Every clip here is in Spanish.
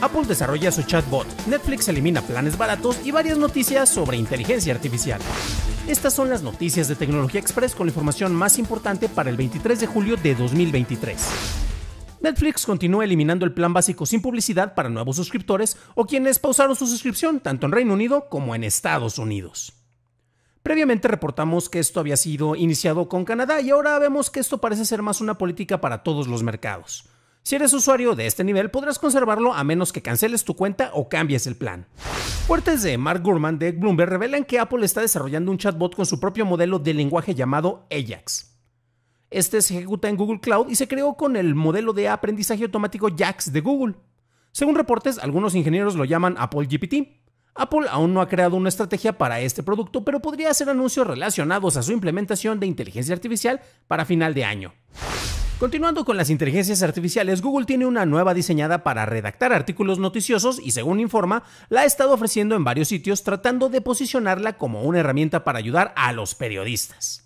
Apple desarrolla su chatbot, Netflix elimina planes baratos y varias noticias sobre inteligencia artificial. Estas son las noticias de Tecnología Express con la información más importante para el 23 de julio de 2023. Netflix continúa eliminando el plan básico sin publicidad para nuevos suscriptores o quienes pausaron su suscripción tanto en Reino Unido como en Estados Unidos. Previamente reportamos que esto había sido iniciado con Canadá y ahora vemos que esto parece ser más una política para todos los mercados. Si eres usuario de este nivel podrás conservarlo a menos que canceles tu cuenta o cambies el plan. Fuertes de Mark Gurman de Bloomberg revelan que Apple está desarrollando un chatbot con su propio modelo de lenguaje llamado Ajax. Este se ejecuta en Google Cloud y se creó con el modelo de aprendizaje automático JAX de Google. Según reportes, algunos ingenieros lo llaman Apple GPT. Apple aún no ha creado una estrategia para este producto, pero podría hacer anuncios relacionados a su implementación de inteligencia artificial para final de año. Continuando con las inteligencias artificiales, Google tiene una nueva diseñada para redactar artículos noticiosos y según informa, la ha estado ofreciendo en varios sitios tratando de posicionarla como una herramienta para ayudar a los periodistas.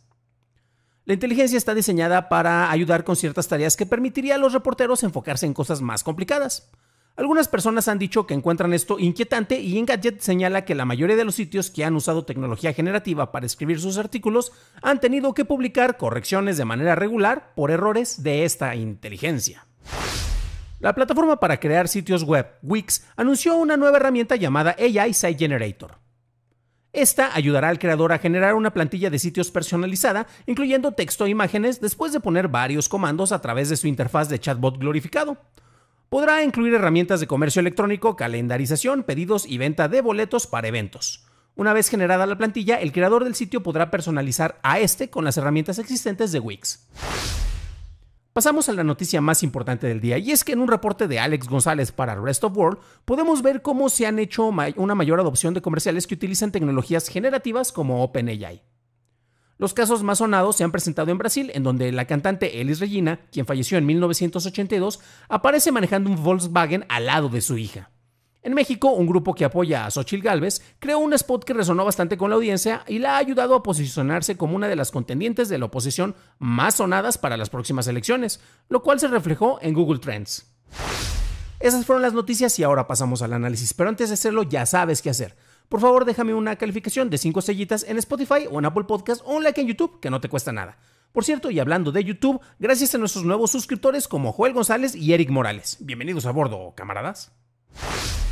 La inteligencia está diseñada para ayudar con ciertas tareas que permitiría a los reporteros enfocarse en cosas más complicadas. Algunas personas han dicho que encuentran esto inquietante y Engadget señala que la mayoría de los sitios que han usado tecnología generativa para escribir sus artículos han tenido que publicar correcciones de manera regular por errores de esta inteligencia. La plataforma para crear sitios web, Wix, anunció una nueva herramienta llamada AI Site Generator. Esta ayudará al creador a generar una plantilla de sitios personalizada, incluyendo texto e imágenes, después de poner varios comandos a través de su interfaz de chatbot glorificado. Podrá incluir herramientas de comercio electrónico, calendarización, pedidos y venta de boletos para eventos. Una vez generada la plantilla, el creador del sitio podrá personalizar a este con las herramientas existentes de Wix. Pasamos a la noticia más importante del día, y es que en un reporte de Alex González para Rest of World podemos ver cómo se han hecho una mayor adopción de comerciales que utilizan tecnologías generativas como OpenAI. Los casos más sonados se han presentado en Brasil, en donde la cantante Elis Regina, quien falleció en 1982, aparece manejando un Volkswagen al lado de su hija. En México, un grupo que apoya a Xochitl Gálvez creó un spot que resonó bastante con la audiencia y la ha ayudado a posicionarse como una de las contendientes de la oposición más sonadas para las próximas elecciones, lo cual se reflejó en Google Trends. Esas fueron las noticias y ahora pasamos al análisis, pero antes de hacerlo ya sabes qué hacer por favor déjame una calificación de 5 sellitas en Spotify o en Apple Podcast o un like en YouTube, que no te cuesta nada. Por cierto, y hablando de YouTube, gracias a nuestros nuevos suscriptores como Joel González y Eric Morales. Bienvenidos a bordo, camaradas.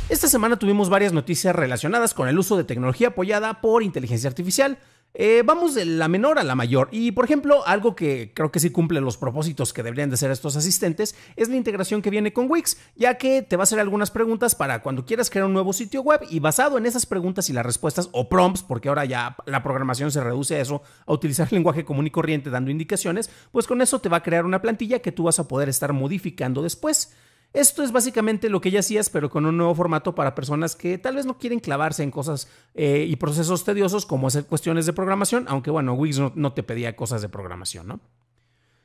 Esta semana tuvimos varias noticias relacionadas con el uso de tecnología apoyada por inteligencia artificial, eh, vamos de la menor a la mayor. Y por ejemplo, algo que creo que sí cumple los propósitos que deberían de ser estos asistentes es la integración que viene con Wix, ya que te va a hacer algunas preguntas para cuando quieras crear un nuevo sitio web y basado en esas preguntas y las respuestas o prompts, porque ahora ya la programación se reduce a eso, a utilizar lenguaje común y corriente dando indicaciones, pues con eso te va a crear una plantilla que tú vas a poder estar modificando después. Esto es básicamente lo que ya hacías, pero con un nuevo formato para personas que tal vez no quieren clavarse en cosas eh, y procesos tediosos como hacer cuestiones de programación, aunque bueno, Wix no, te pedía cosas de programación, ¿no?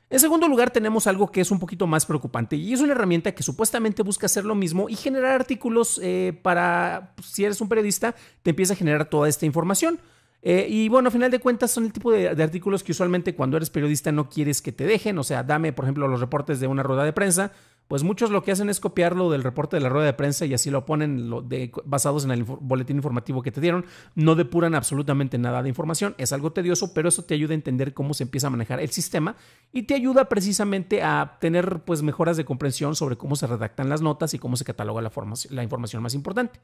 En segundo lugar, tenemos algo que es un poquito más preocupante y es una herramienta que supuestamente busca hacer lo mismo y generar artículos eh, para, pues, si eres un periodista, te empieza a generar toda esta información. Eh, y bueno, a final de cuentas son el tipo de, artículos que usualmente cuando eres periodista no quieres que te dejen. O sea, dame, por ejemplo, los reportes de una rueda de prensa pues muchos lo que hacen es copiarlo del reporte de la rueda de prensa y así lo ponen basados en el boletín informativo que te dieron. No depuran absolutamente nada de información. Es algo tedioso, pero eso te ayuda a entender cómo se empieza a manejar el sistema y te ayuda precisamente a tener pues mejoras de comprensión sobre cómo se redactan las notas y cómo se cataloga la, información más importante.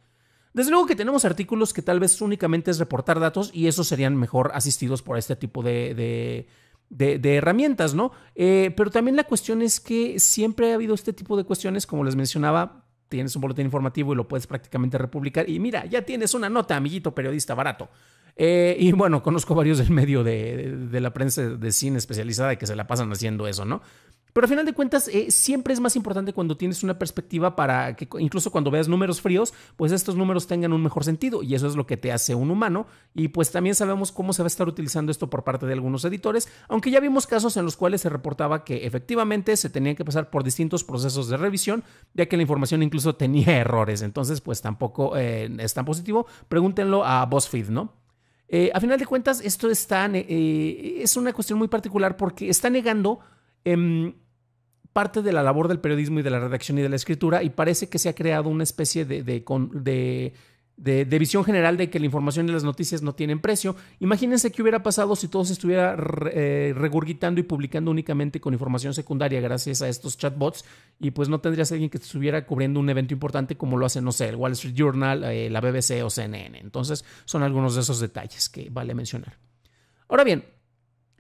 Desde luego que tenemos artículos que tal vez únicamente es reportar datos y esos serían mejor asistidos por este tipo de de, herramientas, ¿no? Eh, pero también la cuestión es que siempre ha habido este tipo de cuestiones, como les mencionaba, tienes un boletín informativo y lo puedes prácticamente republicar y mira, ya tienes una nota, amiguito periodista barato. Eh, y bueno, conozco varios del medio de, la prensa de cine especializada que se la pasan haciendo eso, ¿no? Pero al final de cuentas, eh, siempre es más importante cuando tienes una perspectiva para que incluso cuando veas números fríos, pues estos números tengan un mejor sentido y eso es lo que te hace un humano. Y pues también sabemos cómo se va a estar utilizando esto por parte de algunos editores, aunque ya vimos casos en los cuales se reportaba que efectivamente se tenían que pasar por distintos procesos de revisión, ya que la información incluso tenía errores. Entonces, pues tampoco eh, es tan positivo. Pregúntenlo a BuzzFeed, ¿no? Eh, a final de cuentas, esto está, es una cuestión muy particular porque está negando em, parte de la labor del periodismo y de la redacción y de la escritura y parece que se ha creado una especie de, de, visión general de que la información y las noticias no tienen precio. Imagínense qué hubiera pasado si todo se estuviera eh, regurgitando y publicando únicamente con información secundaria gracias a estos chatbots y pues no tendrías a alguien que estuviera cubriendo un evento importante como lo hace, no sé, el Wall Street Journal, eh, la BBC o CNN. Entonces son algunos de esos detalles que vale mencionar. Ahora bien,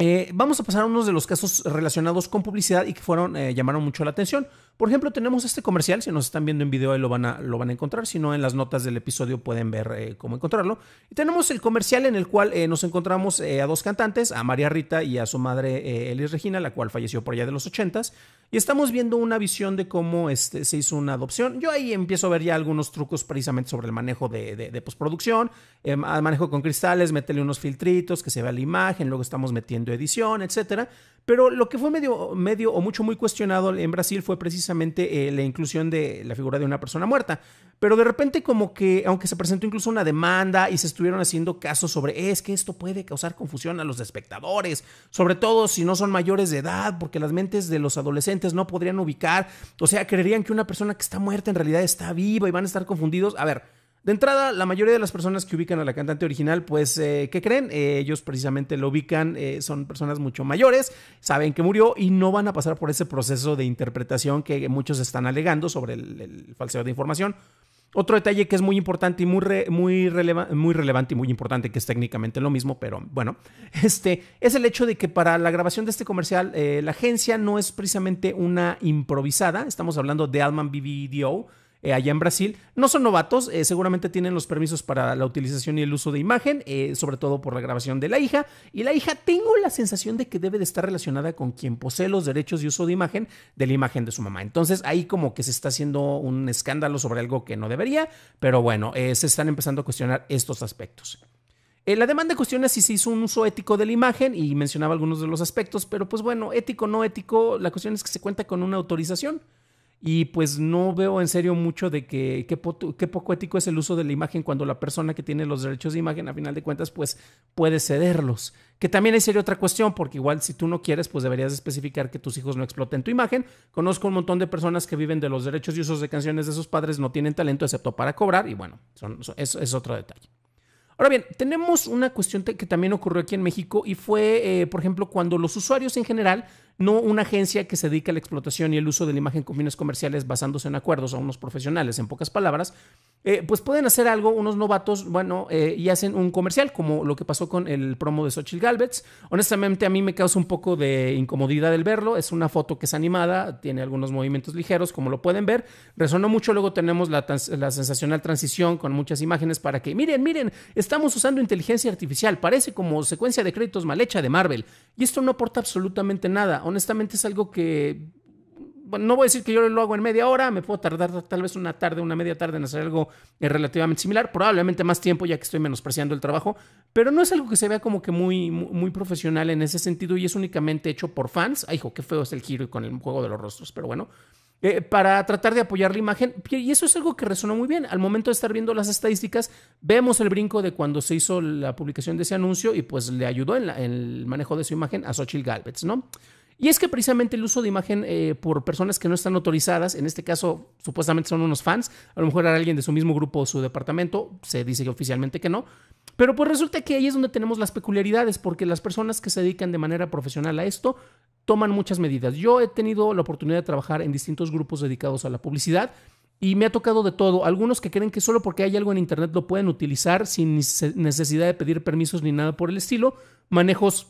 eh, vamos a pasar a unos de los casos relacionados con publicidad y que fueron, eh, llamaron mucho la atención. Por ejemplo, tenemos este comercial, si nos están viendo en video ahí lo van a, lo van a encontrar, si no en las notas del episodio pueden ver eh, cómo encontrarlo. Y tenemos el comercial en el cual nos encontramos a dos cantantes, a María Rita y a su madre Elis Regina, la cual falleció por allá de los 80s, y estamos viendo una visión de cómo este, se hizo una adopción. Yo ahí empiezo a ver ya algunos trucos precisamente sobre el manejo de, de postproducción, em, manejo con cristales, métele unos filtritos, que se vea la imagen, luego estamos metiendo edición, etcétera. Pero lo que fue medio, medio o mucho muy cuestionado en Brasil fue precisamente eh, la inclusión de la figura de una persona muerta. Pero de repente como que, aunque se presentó incluso una demanda y se estuvieron haciendo casos sobre, es que esto puede causar confusión a los espectadores, sobre todo si no son mayores de edad, porque las mentes de los adolescentes no podrían ubicar, o sea, creerían que una persona que está muerta en realidad está viva y van a estar confundidos. A ver, de entrada, la mayoría de las personas que ubican a la cantante original, pues, eh, ¿qué creen? Eh, ellos precisamente lo ubican, eh, son personas mucho mayores, saben que murió y no van a pasar por ese proceso de interpretación que muchos están alegando sobre el, falseo de información. Otro detalle que es muy importante y muy, muy, relevante y muy importante, que es técnicamente lo mismo, pero bueno, este, es el hecho de que para la grabación de este comercial, la agencia no es precisamente una improvisada, estamos hablando de Alman BBDO, eh, allá en Brasil. No son novatos, eh, seguramente tienen los permisos para la utilización y el uso de imagen, eh, sobre todo por la grabación de la hija. Y la hija tengo la sensación de que debe de estar relacionada con quien posee los derechos de uso de imagen de la imagen de su mamá. Entonces ahí como que se está haciendo un escándalo sobre algo que no debería, pero bueno, se están empezando a cuestionar estos aspectos. la demanda cuestiona si se hizo un uso ético de la imagen y mencionaba algunos de los aspectos, pero pues bueno, ético, no ético, la cuestión es que se cuenta con una autorización. Y pues no veo en serio mucho de que qué, poco ético es el uso de la imagen cuando la persona que tiene los derechos de imagen, a final de cuentas, pues puede cederlos. Que también sería otra cuestión, porque igual si tú no quieres, pues deberías especificar que tus hijos no exploten tu imagen. Conozco un montón de personas que viven de los derechos y usos de canciones de sus padres, no tienen talento excepto para cobrar, y bueno, son, es, otro detalle. Ahora bien, tenemos una cuestión que también ocurrió aquí en México y fue, eh, por ejemplo, cuando los usuarios en general no una agencia que se dedica a la explotación y el uso de la imagen con fines comerciales basándose en acuerdos a unos profesionales, en pocas palabras, eh, pues pueden hacer algo unos novatos, bueno, eh, y hacen un comercial, como lo que pasó con el promo de Xochitl Galvez. Honestamente, a mí me causa un poco de incomodidad el verlo. Es una foto que es animada, tiene algunos movimientos ligeros, como lo pueden ver. Resonó mucho. Luego tenemos la, la sensacional transición con muchas imágenes para que, miren, miren, estamos usando inteligencia artificial. Parece como secuencia de créditos mal hecha de Marvel. Y esto no aporta absolutamente nada honestamente es algo que no voy a decir que yo lo hago en media hora, me puedo tardar tal vez una tarde, una media tarde en hacer algo eh, relativamente similar, probablemente más tiempo ya que estoy menospreciando el trabajo, pero no es algo que se vea como que muy, muy, profesional en ese sentido y es únicamente hecho por fans. Ay, hijo, qué feo es el giro con el juego de los rostros, pero bueno. Eh, para tratar de apoyar la imagen. Y eso es algo que resonó muy bien. Al momento de estar viendo las estadísticas, vemos el brinco de cuando se hizo la publicación de ese anuncio y pues le ayudó en, el manejo de su imagen a Xochitl Galvez, ¿no? Y es que precisamente el uso de imagen eh, por personas que no están autorizadas, en este caso supuestamente son unos fans, a lo mejor era alguien de su mismo grupo o su departamento, se dice oficialmente que no, pero pues resulta que ahí es donde tenemos las peculiaridades, porque las personas que se dedican de manera profesional a esto toman muchas medidas. Yo he tenido la oportunidad de trabajar en distintos grupos dedicados a la publicidad y me ha tocado de todo. Algunos que creen que solo porque hay algo en Internet lo pueden utilizar sin necesidad de pedir permisos ni nada por el estilo. Manejos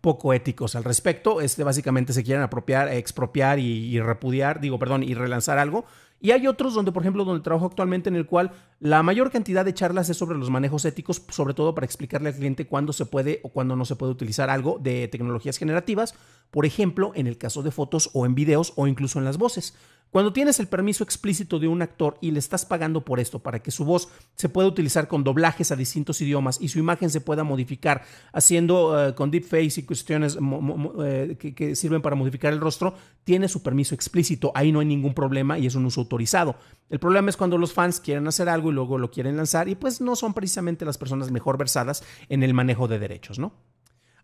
poco éticos al respecto. Este básicamente se quieren apropiar, expropiar y, y repudiar, digo, perdón, y relanzar algo y hay otros donde, por ejemplo, donde trabajo actualmente, en el cual la mayor cantidad de charlas es sobre los manejos éticos, sobre todo para explicarle al cliente cuándo se puede o cuándo no se puede utilizar algo de tecnologías generativas, por ejemplo, en el caso de fotos o en videos o incluso en las voces. Cuando tienes el permiso explícito de un actor y le estás pagando por esto para que su voz se pueda utilizar con doblajes a distintos idiomas y su imagen se pueda modificar haciendo eh, con deep face y cuestiones eh, que, sirven para modificar el rostro, tiene su permiso explícito. Ahí no hay ningún problema y es un uso el problema es cuando los fans quieren hacer algo y luego lo quieren lanzar y pues no son precisamente las personas mejor versadas en el manejo de derechos, ¿no?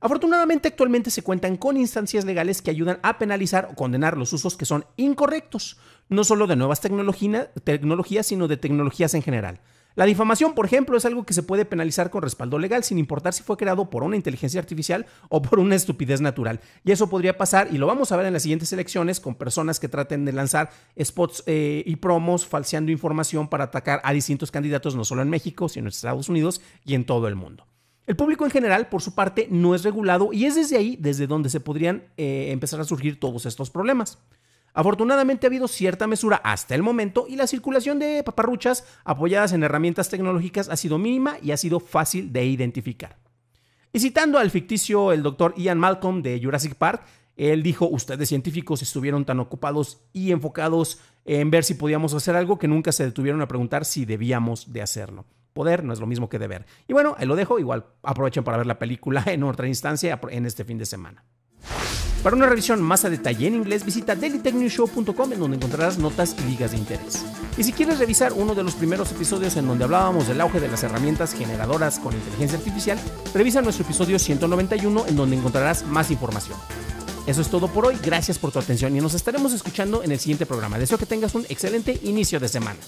Afortunadamente actualmente se cuentan con instancias legales que ayudan a penalizar o condenar los usos que son incorrectos, no solo de nuevas tecnologías, sino de tecnologías en general. La difamación, por ejemplo, es algo que se puede penalizar con respaldo legal, sin importar si fue creado por una inteligencia artificial o por una estupidez natural. Y eso podría pasar, y lo vamos a ver en las siguientes elecciones, con personas que traten de lanzar spots eh, y promos falseando información para atacar a distintos candidatos, no solo en México, sino en Estados Unidos y en todo el mundo. El público en general, por su parte, no es regulado y es desde ahí desde donde se podrían eh, empezar a surgir todos estos problemas. Afortunadamente ha habido cierta mesura hasta el momento y la circulación de paparruchas apoyadas en herramientas tecnológicas ha sido mínima y ha sido fácil de identificar. Y citando al ficticio el doctor Ian Malcolm de Jurassic Park, él dijo, ustedes científicos estuvieron tan ocupados y enfocados en ver si podíamos hacer algo que nunca se detuvieron a preguntar si debíamos de hacerlo. Poder no es lo mismo que deber. Y bueno, ahí lo dejo, igual aprovechen para ver la película en otra instancia en este fin de semana. Para una revisión más a detalle en inglés, visita dailytechnewshow.com en donde encontrarás notas y ligas de interés. Y si quieres revisar uno de los primeros episodios en donde hablábamos del auge de las herramientas generadoras con inteligencia artificial, revisa nuestro episodio 191 en donde encontrarás más información. Eso es todo por hoy, gracias por tu atención y nos estaremos escuchando en el siguiente programa. Deseo que tengas un excelente inicio de semana.